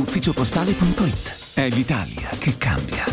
ufficiopostale.it. È l'Italia che cambia.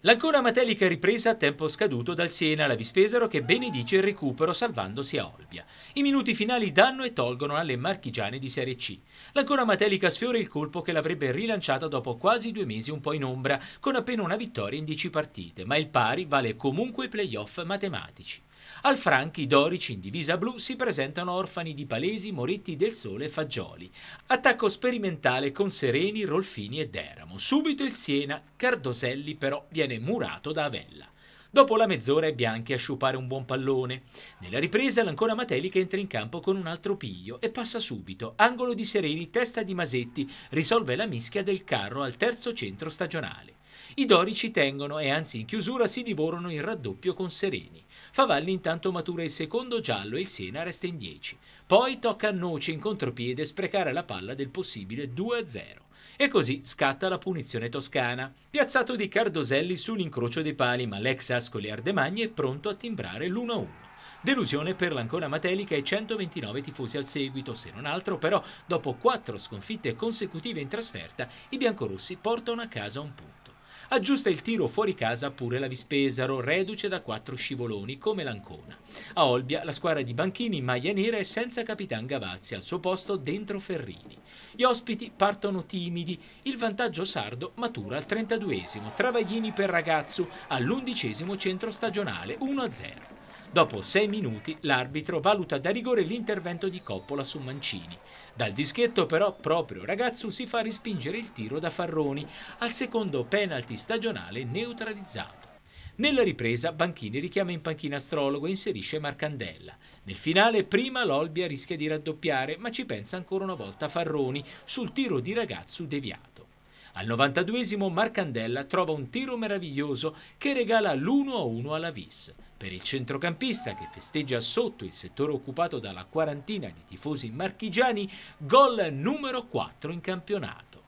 L'Ancona Matelica ripresa a tempo scaduto dal Siena alla Vispesaro che benedice il recupero salvandosi a Olbia. I minuti finali danno e tolgono alle marchigiane di Serie C. L'Ancona Matelica sfiora il colpo che l'avrebbe rilanciata dopo quasi due mesi un po' in ombra, con appena una vittoria in dieci partite, ma il pari vale comunque i playoff matematici. Al Franchi i dorici in divisa blu si presentano orfani di Palesi, Moretti, Del Sole e Fagioli. Attacco sperimentale con Sereni, Rolfini e Deramo. Subito il Siena, Cardoselli però viene murato da Avella. Dopo la mezz'ora è Bianchi a sciupare un buon pallone. Nella ripresa l'Ancona Matelica entra in campo con un altro piglio e passa subito. Angolo di Sereni, testa di Masetti, risolve la mischia del carro al terzo centro stagionale. I dori ci tengono e anzi in chiusura si divorano in raddoppio con Sereni. Favalli intanto matura il secondo giallo e il Sena resta in 10. Poi tocca a Noce in contropiede sprecare la palla del possibile 2-0. E così scatta la punizione toscana. Piazzato di Cardoselli sull'incrocio dei pali, ma l'ex Ascoli Ardemagni è pronto a timbrare l'1-1. Delusione per l'Ancona Matelica e 129 tifosi al seguito, se non altro però dopo quattro sconfitte consecutive in trasferta i biancorossi portano a casa un punto. Aggiusta il tiro fuori casa pure la Vispesaro, reduce da quattro scivoloni come l'Ancona. A Olbia la squadra di Banchini in maglia nera è senza capitan Gavazzi, al suo posto dentro Ferrini. Gli ospiti partono timidi, il vantaggio sardo matura al 32esimo, Travaglini per ragazzo all'undicesimo centro stagionale 1-0. Dopo sei minuti l'arbitro valuta da rigore l'intervento di Coppola su Mancini. Dal dischetto però proprio Ragazzu si fa respingere il tiro da Farroni al secondo penalty stagionale neutralizzato. Nella ripresa Banchini richiama in panchina Astrologo e inserisce Marcandella. Nel finale prima l'Olbia rischia di raddoppiare ma ci pensa ancora una volta Farroni sul tiro di Ragazzu deviato. Al 92 Marcandella trova un tiro meraviglioso che regala l'1-1 alla Vis. Per il centrocampista, che festeggia sotto il settore occupato dalla quarantina di tifosi marchigiani, gol numero 4 in campionato.